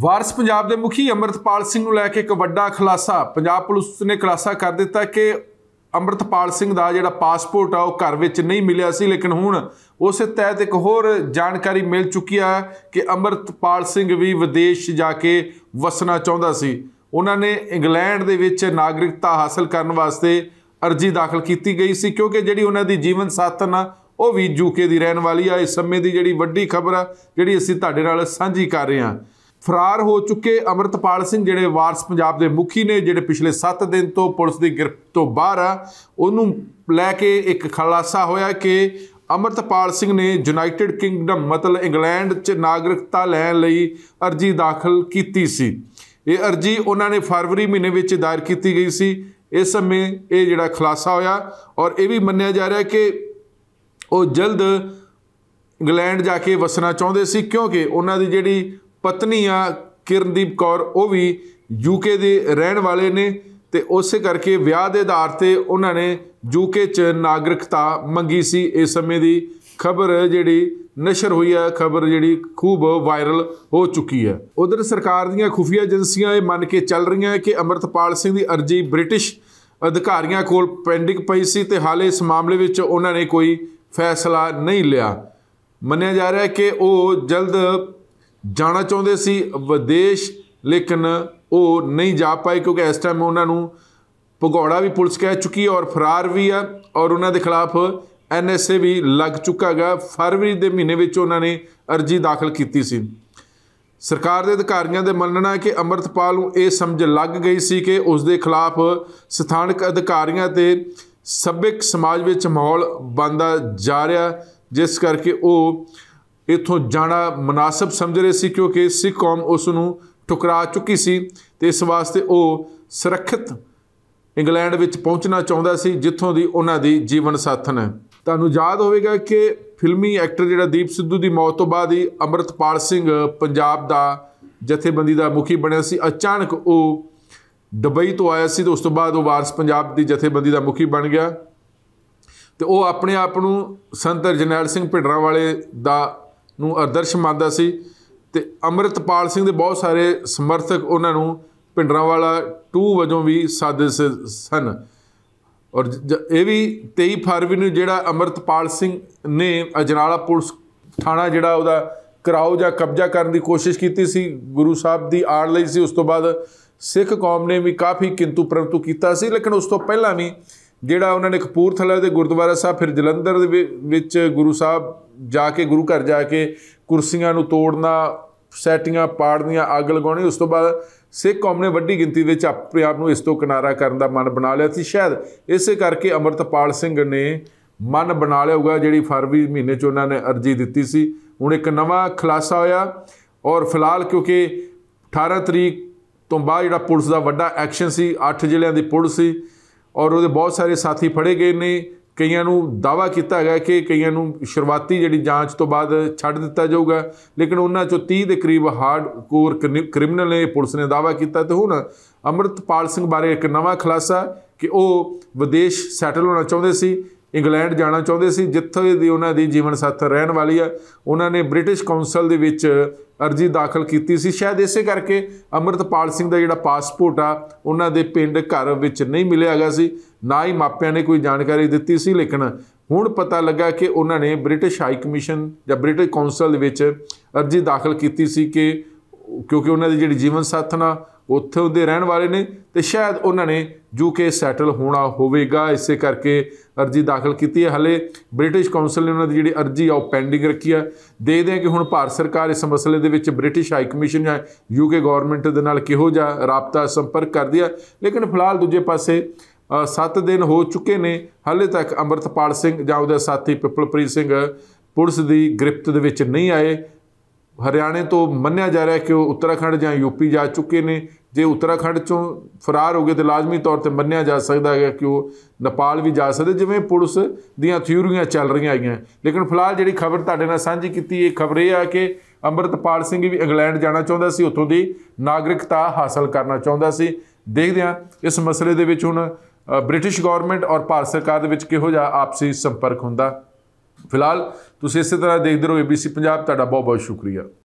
ਵਾਰਸ ਪੰਜਾਬ ਦੇ ਮੁਖੀ ਅਮਰਤਪਾਲ ਸਿੰਘ ਨੂੰ ਲੈ ਕੇ ਇੱਕ ਵੱਡਾ ਖੁਲਾਸਾ ਪੰਜਾਬ ਪੁਲਿਸ ਨੇ ਖੁਲਾਸਾ ਕਰ ਦਿੱਤਾ ਕਿ ਅਮਰਤਪਾਲ ਸਿੰਘ ਦਾ ਜਿਹੜਾ ਪਾਸਪੋਰਟ ਆ ਉਹ ਘਰ ਵਿੱਚ ਨਹੀਂ ਮਿਲਿਆ ਸੀ ਲੇਕਿਨ ਹੁਣ ਉਸ ਤਹਿਤ ਇੱਕ ਹੋਰ ਜਾਣਕਾਰੀ ਮਿਲ ਚੁੱਕੀ ਆ ਕਿ ਅਮਰਤਪਾਲ ਸਿੰਘ ਵੀ ਵਿਦੇਸ਼ ਜਾ ਕੇ ਵਸਣਾ ਚਾਹੁੰਦਾ ਸੀ ਉਹਨਾਂ ਨੇ ਇੰਗਲੈਂਡ ਦੇ ਵਿੱਚ ਨਾਗਰਿਕਤਾ ਹਾਸਲ ਕਰਨ ਵਾਸਤੇ ਅਰਜ਼ੀ ਦਾਖਲ ਕੀਤੀ ਗਈ ਸੀ ਕਿਉਂਕਿ ਜਿਹੜੀ ਉਹਨਾਂ ਦੀ ਜੀਵਨ ਸਾਥਣ ਆ ਉਹ ਵੀ ਯੂਕੇ ਦੀ ਰਹਿਣ ਵਾਲੀ ਆ ਇਸ ਸਮੇਂ ਦੀ ਜਿਹੜੀ ਵੱਡੀ ਖਬਰ ਆ ਜਿਹੜੀ ਅਸੀਂ ਤੁਹਾਡੇ ਨਾਲ ਸਾਂਝੀ ਕਰ ਰਹੇ ਹਾਂ ਫਰਾਰ ਹੋ ਚੁੱਕੇ ਅਮਰਤਪਾਲ ਸਿੰਘ ਜਿਹੜੇ ਵਾਰਸ ਪੰਜਾਬ ਦੇ ਮੁਖੀ ਨੇ ਜਿਹੜੇ ਪਿਛਲੇ 7 ਦਿਨ ਤੋਂ ਪੁਲਿਸ ਦੀ ਗ੍ਰਿਫਤ ਤੋਂ ਬਾਹਰ ਆ ਉਹਨੂੰ ਲੈ ਕੇ ਇੱਕ ਖਲਾਸਾ ਹੋਇਆ ਕਿ ਅਮਰਤਪਾਲ ਸਿੰਘ ਨੇ ਯੂਨਾਈਟਿਡ ਕਿੰਗਡਮ ਮਤਲਬ ਇੰਗਲੈਂਡ 'ਚ ਨਾਗਰਿਕਤਾ ਲੈਣ ਲਈ ਅਰਜ਼ੀ ਦਾਖਲ ਕੀਤੀ ਸੀ ਇਹ ਅਰਜ਼ੀ ਉਹਨਾਂ ਨੇ ਫਰਵਰੀ ਮਹੀਨੇ ਵਿੱਚ ਦਾਇਰ ਕੀਤੀ ਗਈ ਸੀ ਇਸ ਸਮੇਂ ਇਹ ਜਿਹੜਾ ਖਲਾਸਾ ਹੋਇਆ ਔਰ ਇਹ ਵੀ ਮੰਨਿਆ ਜਾ ਰਿਹਾ ਕਿ ਉਹ ਜਲਦ ਇੰਗਲੈਂਡ ਜਾ ਕੇ ਵਸਣਾ ਚਾਹੁੰਦੇ ਸੀ ਕਿਉਂਕਿ ਉਹਨਾਂ ਦੀ ਜਿਹੜੀ ਪਤਨੀ ਆ ਕਿਰਨਦੀਪ ਕੌਰ ਉਹ ਵੀ ਯੂਕੇ ਦੇ ਰਹਿਣ ਵਾਲੇ ਨੇ ਤੇ ਉਸੇ ਕਰਕੇ ਵਿਆਹ ਦੇ ਆਧਾਰ ਤੇ ਉਹਨਾਂ ਨੇ ਯੂਕੇ 'ਚ ਨਾਗਰਿਕਤਾ ਮੰਗੀ ਸੀ ਇਸ ਸਮੇਂ ਦੀ ਖਬਰ ਜਿਹੜੀ ਨਸ਼ਰ ਹੋਈ ਹੈ ਖਬਰ ਜਿਹੜੀ ਖੂਬ ਵਾਇਰਲ ਹੋ ਚੁੱਕੀ ਹੈ ਉਧਰ ਸਰਕਾਰ ਦੀਆਂ ਖੁਫੀਆ ਏਜੰਸੀਆਂ ਇਹ ਮੰਨ ਕੇ ਚੱਲ ਰਹੀਆਂ ਹੈ ਕਿ ਅਮਰਤਪਾਲ ਸਿੰਘ ਦੀ ਅਰਜੀ ਬ੍ਰਿਟਿਸ਼ ਅਧਿਕਾਰੀਆਂ ਕੋਲ ਪੈਂਡਿੰਗ ਪਈ ਸੀ ਤੇ ਹਾਲੇ ਇਸ ਮਾਮਲੇ ਵਿੱਚ ਉਹਨਾਂ ਨੇ ਕੋਈ ਫੈਸਲਾ ਨਹੀਂ ਲਿਆ ਮੰਨਿਆ ਜਾ ਰਿਹਾ ਹੈ ਕਿ ਉਹ ਜਲਦ ਜਾਣਾ ਚਾਹੁੰਦੇ ਸੀ ਵਿਦੇਸ਼ ਲੇਕਿਨ ਉਹ ਨਹੀਂ ਜਾ ਪਾਏ ਕਿਉਂਕਿ ਇਸ ਟਾਈਮ ਉਹਨਾਂ ਨੂੰ ਭਗੌੜਾ ਵੀ ਪੁਲਿਸ ਕਹਿ ਚੁੱਕੀ ਔਰ ਫਰਾਰ ਵੀ ਹੈ ਔਰ ਉਹਨਾਂ ਦੇ ਖਿਲਾਫ ਐਨਐਸਏ ਵੀ ਲੱਗ ਚੁੱਕਾ ਹੈਗਾ ਫਰਵਰੀ ਦੇ ਮਹੀਨੇ ਵਿੱਚ ਉਹਨਾਂ ਨੇ ਅਰਜੀ ਦਾਖਲ ਕੀਤੀ ਸੀ ਸਰਕਾਰ ਦੇ ਅਧਿਕਾਰੀਆਂ ਦੇ ਮੰਨਣਾ ਹੈ ਕਿ ਅਮਰਤਪਾਲ ਨੂੰ ਇਹ ਸਮਝ ਲੱਗ ਗਈ ਸੀ ਕਿ ਉਸ ਦੇ ਖਿਲਾਫ ਸਥਾਨਕ ਅਧਿਕਾਰੀਆਂ ਤੇ ਸਭਿਕ ਸਮਾਜ ਵਿੱਚ ਮਾਹੌਲ ਬੰਦਾ ਜਾ ਰਿਹਾ ਜਿਸ ਕਰਕੇ ਉਹ ਇਥੋਂ ਜਾਣਾ ਮناسب ਸਮਝ ਰਹੇ ਸੀ ਕਿਉਂਕਿ ਸਿੱਖ ਕੌਮ ਉਸ ਨੂੰ ਟੁਕਰਾ ਚੁੱਕੀ ਸੀ ਤੇ ਇਸ ਵਾਸਤੇ ਉਹ ਸੁਰੱਖਿਤ ਇੰਗਲੈਂਡ ਵਿੱਚ ਪਹੁੰਚਣਾ ਚਾਹੁੰਦਾ ਸੀ ਜਿੱਥੋਂ ਦੀ ਉਹਨਾਂ ਦੀ ਜੀਵਨ ਸਾਥਣ ਹੈ ਤੁਹਾਨੂੰ ਯਾਦ ਹੋਵੇਗਾ ਕਿ ਫਿਲਮੀ ਐਕਟਰ ਜਿਹੜਾ ਦੀਪ ਸਿੱਧੂ ਦੀ ਮੌਤ ਤੋਂ ਬਾਅਦ ਹੀ ਅਮਰਤਪਾਲ ਸਿੰਘ ਪੰਜਾਬ ਦਾ ਜਥੇਬੰਦੀ ਦਾ ਮੁਖੀ ਬਣਿਆ ਸੀ ਅਚਾਨਕ ਉਹ ਦੁਬਈ ਤੋਂ ਆਇਆ ਸੀ ਤੇ ਉਸ ਤੋਂ ਬਾਅਦ ਉਹ ਵਾਰਸ ਪੰਜਾਬ ਦੀ ਜਥੇਬੰਦੀ ਦਾ ਮੁਖੀ ਬਣ ਗਿਆ ਤੇ ਉਹ ਆਪਣੇ ਆਪ ਨੂੰ ਸੰਤ ਜਰਨੈਲ ਸਿੰਘ ਭਿੰਡਰਾਂ ਵਾਲੇ ਦਾ ਨੂੰ ਆਦਰਸ਼ ਮੰਨਦਾ ਸੀ ਤੇ ਅਮਰਿਤਪਾਲ ਸਿੰਘ ਦੇ ਬਹੁਤ ਸਾਰੇ ਸਮਰਥਕ ਉਹਨਾਂ ਨੂੰ ਭਿੰਡਰਾਂਵਾਲਾ 2 ਵਜੋਂ ਵੀ ਸਾਦੇ ਸਨ ਔਰ ਇਹ ਵੀ 23 ਫਰਵਰੀ ਨੂੰ ਜਿਹੜਾ ਅਮਰਤਪਾਲ ਸਿੰਘ ਨੇ ਅਜਨਾਲਾ ਪੁਲਿਸ ਥਾਣਾ ਜਿਹੜਾ ਉਹਦਾ ਕਰਾਓ ਜਾਂ ਕਬਜ਼ਾ ਕਰਨ ਦੀ ਕੋਸ਼ਿਸ਼ ਕੀਤੀ ਸੀ ਗੁਰੂ ਸਾਹਿਬ ਦੀ ਆੜ ਲਈ ਸੀ ਉਸ ਤੋਂ ਬਾਅਦ ਸਿੱਖ ਕੌਮ ਨੇ ਵੀ ਕਾਫੀ ਕਿੰਤੂ ਪਰੰਤੂ ਕੀਤਾ ਸੀ ਲੇਕਿਨ ਉਸ ਤੋਂ ਪਹਿਲਾਂ ਵੀ ਜਿਹੜਾ ਉਹਨਾਂ ਨੇ ਕਪੂਰਥਲਾ ਦੇ ਗੁਰਦੁਆਰਾ ਸਾਹਿਬ ਫਿਰ ਜਲੰਧਰ ਦੇ ਵਿੱਚ ਗੁਰੂ ਸਾਹਿਬ ਜਾ ਕੇ ਗੁਰੂ ਘਰ ਜਾ ਕੇ ਕੁਰਸੀਆਂ ਨੂੰ ਤੋੜਨਾ ਸੈਟਿੰਗਾਂ ਪਾੜਨੀਆਂ ਅੱਗ ਲਗਾਉਣੀ ਉਸ ਤੋਂ ਬਾਅਦ ਸਿੱਖ ਕੌਮ ਨੇ ਵੱਡੀ ਗਿਣਤੀ ਵਿੱਚ ਆਪਣੇ ਆਪ ਨੂੰ ਇਸ ਤੋਂ ਕਿਨਾਰਾ ਕਰਨ ਦਾ ਮਨ ਬਣਾ ਲਿਆ ਸੀ ਸ਼ਾਇਦ ਇਸੇ ਕਰਕੇ ਅਮਰਤਪਾਲ ਸਿੰਘ ਨੇ ਮਨ ਬਣਾ ਲਿਆ ਹੋਗਾ ਜਿਹੜੀ ਫਰਵਰੀ ਮਹੀਨੇ 'ਚ ਉਹਨਾਂ ਨੇ ਅਰਜੀ ਦਿੱਤੀ ਸੀ ਹੁਣ ਇੱਕ ਨਵਾਂ ਖਲਾਸਾ ਹੋਇਆ ਔਰ ਫਿਲਹਾਲ ਕਿਉਂਕਿ 18 ਤਰੀਕ ਤੋਂ ਬਾਅਦ ਜਿਹੜਾ ਪੁਲਿਸ ਦਾ ਵੱਡਾ ਐਕਸ਼ਨ ਸੀ 8 ਜ਼ਿਲ੍ਹਿਆਂ ਦੀ ਪੁਲਿਸ ਸੀ ਔਰ ਉਹਦੇ ਬਹੁਤ ਸਾਰੇ ਸਾਥੀ ਫੜੇ ਗਏ ਨੇ ਕਈਆਂ ਨੂੰ ਦਾਵਾ ਕੀਤਾ ਹੈਗਾ ਕਿ ਕਈਆਂ ਨੂੰ ਸ਼ੁਰੂਆਤੀ ਜਿਹੜੀ ਜਾਂਚ ਤੋਂ ਬਾਅਦ ਛੱਡ ਦਿੱਤਾ ਜਾਊਗਾ ਲੇਕਿਨ ਉਹਨਾਂ ਚੋਂ 30 ਦੇ ਕਰੀਬ ਹਾਰਡ ਕੋਰ ਕ੍ਰਿਮੀਨਲ ਨੇ ਪੁਲਿਸ ਨੇ ਦਾਵਾ ਕੀਤਾ ਤੇ ਹੁਣ ਅਮਰਤਪਾਲ ਸਿੰਘ ਬਾਰੇ ਇੱਕ ਨਵਾਂ ਖੁਲਾਸਾ ਕਿ ਉਹ ਵਿਦੇਸ਼ ਸੈਟਲ ਹੋਣਾ ਚਾਹੁੰਦੇ ਸੀ ਇੰਗਲੈਂਡ ਜਾਣਾ ਚਾਹੁੰਦੇ ਸੀ ਜਿੱਥੇ ਦੀ ਉਹਨਾਂ ਦੀ ਜੀਵਨ ਸਾਥ ਰਹਿਣ ਵਾਲੀ ਆ ਉਹਨਾਂ ਨੇ ਬ੍ਰਿਟਿਸ਼ ਕਾਉਂਸਲ ਦੇ ਵਿੱਚ ਅਰਜੀ ਦਾਖਲ ਕੀਤੀ ਸੀ ਸ਼ਾਇਦ ਇਸੇ ਕਰਕੇ ਅਮਰਤਪਾਲ ਸਿੰਘ ਦਾ ਜਿਹੜਾ ਪਾਸਪੋਰਟ ਆ ਉਹਨਾਂ ਦੇ ਪਿੰਡ ਘਰ ਵਿੱਚ ਨਹੀਂ ਮਿਲਿਆ ਗਿਆ ਸੀ ਨਾ ਹੀ ਮਾਪਿਆਂ ਨੇ ਕੋਈ ਜਾਣਕਾਰੀ ਦਿੱਤੀ ਸੀ ਲੇਕਿਨ ਹੁਣ ਪਤਾ ਲੱਗਾ ਕਿ ਉਹਨਾਂ ਨੇ ਬ੍ਰਿਟਿਸ਼ ਹਾਈ ਕਮਿਸ਼ਨ ਜਾਂ ਬ੍ਰਿਟਿਸ਼ ਕਾਉਂਸਲ ਦੇ ਵਿੱਚ ਅਰਜੀ ਦਾਖਲ ਕੀਤੀ ਸੀ ਕਿ ਕਿਉਂਕਿ ਉਹਨਾਂ ਦੀ ਜਿਹੜੀ ਜੀਵਨ ਸਾਥਣਾ ਉੱਥੋਂ ਦੇ ਰਹਿਣ ਵਾਲੇ ਨੇ ਤੇ ਸ਼ਾਇਦ ਉਹਨਾਂ ਨੇ ਯੂਕੇ ਸੈਟਲ ਹੋਣਾ ਹੋਵੇਗਾ ਇਸੇ ਕਰਕੇ ਅਰਜੀ ਦਾਖਲ ਕੀਤੀ ਹੈ ਹਲੇ ਬ੍ਰਿਟਿਸ਼ ਕਾਉਂਸਲ ਨੇ ਉਹਨਾਂ ਦੀ ਜਿਹੜੀ ਅਰਜੀ ਆ ਉਹ ਪੈਂਡਿੰਗ ਰੱਖੀ ਆ ਦੇਖਦੇ ਆ ਕਿ ਹੁਣ ਭਾਰਤ ਸਰਕਾਰ ਇਸ ਮਸਲੇ ਦੇ ਵਿੱਚ ਬ੍ਰਿਟਿਸ਼ ਹਾਈ ਕਮਿਸ਼ਨ ਜਾਂ ਯੂਕੇ ਗਵਰਨਮੈਂਟ ਦੇ ਨਾਲ ਕਿਹੋ ਜਿਹਾ ਰਾਪਤਾ ਸੰਪਰਕ ਕਰਦੀ ਹੈ ਲੇਕਿਨ ਫਿਲਹਾਲ ਦੂਜੇ ਪਾਸੇ 7 ਦਿਨ ਹੋ ਚੁੱਕੇ ਨੇ ਹਾਲੇ ਤੱਕ ਅਮਰਤਪਾਲ ਸਿੰਘ ਜਾਂ ਉਹਦੇ ਸਾਥੀ ਪਿਪਲਪ੍ਰੀਤ ਸਿੰਘ ਪੁਲਿਸ ਦੀ ਗ੍ਰਿਫਤ ਦੇ ਵਿੱਚ ਨਹੀਂ ਆਏ ਹਰਿਆਣੇ ਤੋਂ ਮੰਨਿਆ ਜਾ ਰਿਹਾ ਕਿ ਉਹ ਉੱਤਰਾਖੰਡ ਜਾਂ ਯੂਪੀ ਜਾ ਚੁੱਕੇ ਨੇ ਜੇ ਉੱਤਰਾਖੰਡ ਚੋਂ ਫਰਾਰ ਹੋ ਗਏ ਤੇ ਲਾਜ਼ਮੀ ਤੌਰ ਤੇ ਮੰਨਿਆ ਜਾ ਸਕਦਾ ਹੈ ਕਿ ਉਹ ਨੇਪਾਲ ਵੀ ਜਾ ਸਕਦੇ ਜਿਵੇਂ ਪੁਲਿਸ ਦੀਆਂ ਥਿਊਰੀਆਂ ਚੱਲ ਰਹੀਆਂ ਆਈਆਂ ਲੇਕਿਨ ਫਿਲਹਾਲ ਜਿਹੜੀ ਖਬਰ ਤੁਹਾਡੇ ਨਾਲ ਸਾਂਝੀ ਕੀਤੀ ਇਹ ਖਬਰ ਇਹ ਆ ਕਿ ਅੰਮ੍ਰਿਤਪਾਲ ਸਿੰਘ ਵੀ ਇੰਗਲੈਂਡ ਜਾਣਾ ਚਾਹੁੰਦਾ ਸੀ ਉੱਥੋਂ ਦੀ ਨਾਗਰਿਕਤਾ ਹਾਸਲ ਕਰਨਾ ਚਾਹੁੰਦਾ ਸੀ ਦੇਖਦੇ ਹਾਂ ਇਸ ਮਸਲੇ ਦੇ ਵਿੱਚ ਹੁਣ ਬ੍ਰਿਟਿਸ਼ ਗਵਰਨਮੈਂਟ ਔਰ ਭਾਰਤ ਸਰਕਾਰ ਦੇ ਵਿੱਚ ਕਿਹੋ ਜਿਹਾ ਆਪਸੀ ਸੰਪਰਕ ਹੁੰਦਾ ਫਿਲਹਾਲ ਤੁਸੀਂ ਇਸੇ ਤਰ੍ਹਾਂ ਦੇਖਦੇ ਰਹੋ ABC ਪੰਜਾਬ ਤੁਹਾਡਾ ਬਹੁਤ ਬਹੁਤ ਸ਼ੁਕਰੀਆ